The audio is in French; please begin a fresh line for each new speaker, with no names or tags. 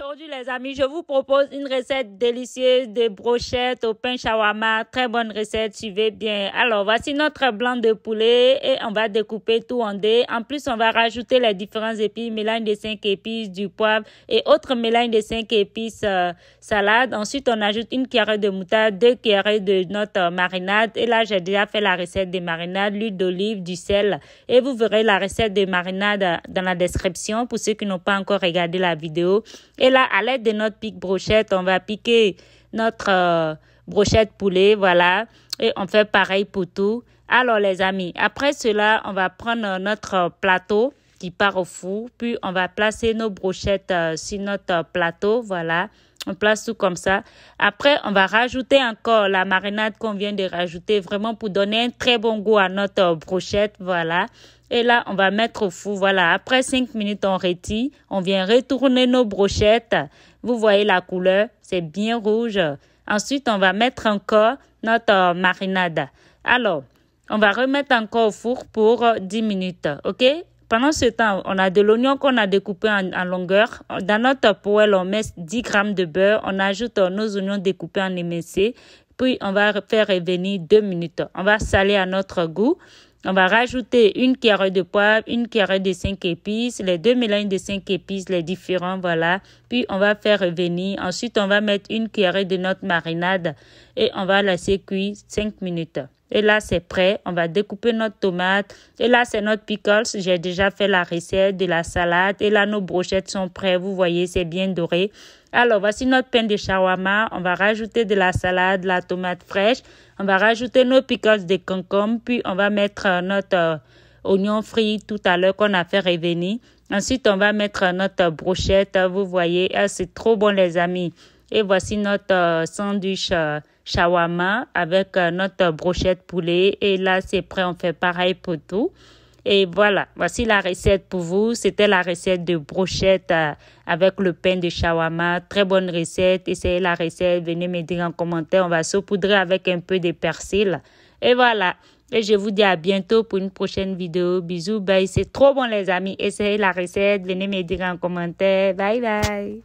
Aujourd'hui les amis, je vous propose une recette délicieuse de brochettes au pain shawarma. Très bonne recette, suivez bien. Alors voici notre blanc de poulet et on va découper tout en dés. En plus, on va rajouter les différents épices, mélange de 5 épices, du poivre et autres mélange de 5 épices euh, salade. Ensuite, on ajoute une cuillère de moutarde, deux cuillères de notre euh, marinade. Et là, j'ai déjà fait la recette des marinade, l'huile d'olive, du sel. Et vous verrez la recette de marinades euh, dans la description pour ceux qui n'ont pas encore regardé la vidéo. Et là, à l'aide de notre pique brochette, on va piquer notre euh, brochette poulet, voilà. Et on fait pareil pour tout. Alors les amis, après cela, on va prendre notre plateau qui part au four, puis on va placer nos brochettes euh, sur notre plateau, voilà. On place tout comme ça. Après, on va rajouter encore la marinade qu'on vient de rajouter, vraiment pour donner un très bon goût à notre brochette. Voilà. Et là, on va mettre au four. Voilà, après 5 minutes, on réti. On vient retourner nos brochettes. Vous voyez la couleur, c'est bien rouge. Ensuite, on va mettre encore notre marinade. Alors, on va remettre encore au four pour 10 minutes, ok pendant ce temps, on a de l'oignon qu'on a découpé en, longueur. Dans notre poêle, on met 10 grammes de beurre. On ajoute nos oignons découpés en émincés. Puis, on va faire revenir 2 minutes. On va saler à notre goût. On va rajouter une cuillère de poivre, une cuillère de 5 épices, les deux mélanges de 5 épices, les différents, voilà. Puis on va faire revenir. Ensuite, on va mettre une cuillère de notre marinade et on va laisser cuire 5 minutes. Et là, c'est prêt. On va découper notre tomate. Et là, c'est notre pickles. J'ai déjà fait la recette de la salade. Et là, nos brochettes sont prêtes. Vous voyez, c'est bien doré. Alors, voici notre pain de shawarma. On va rajouter de la salade, la tomate fraîche. On va rajouter nos pickles de concombre. Puis, on va mettre euh, notre euh, oignon frit tout à l'heure qu'on a fait revenir. Ensuite, on va mettre euh, notre brochette. Vous voyez, c'est trop bon, les amis. Et voici notre euh, sandwich euh, shawarma avec euh, notre brochette poulet. Et là, c'est prêt, on fait pareil pour tout. Et voilà, voici la recette pour vous. C'était la recette de brochette avec le pain de shawarma. Très bonne recette. Essayez la recette. Venez me dire en commentaire. On va saupoudrer avec un peu de persil. Et voilà. Et je vous dis à bientôt pour une prochaine vidéo. Bisous, bye. C'est trop bon les amis. Essayez la recette. Venez me dire en commentaire. Bye bye.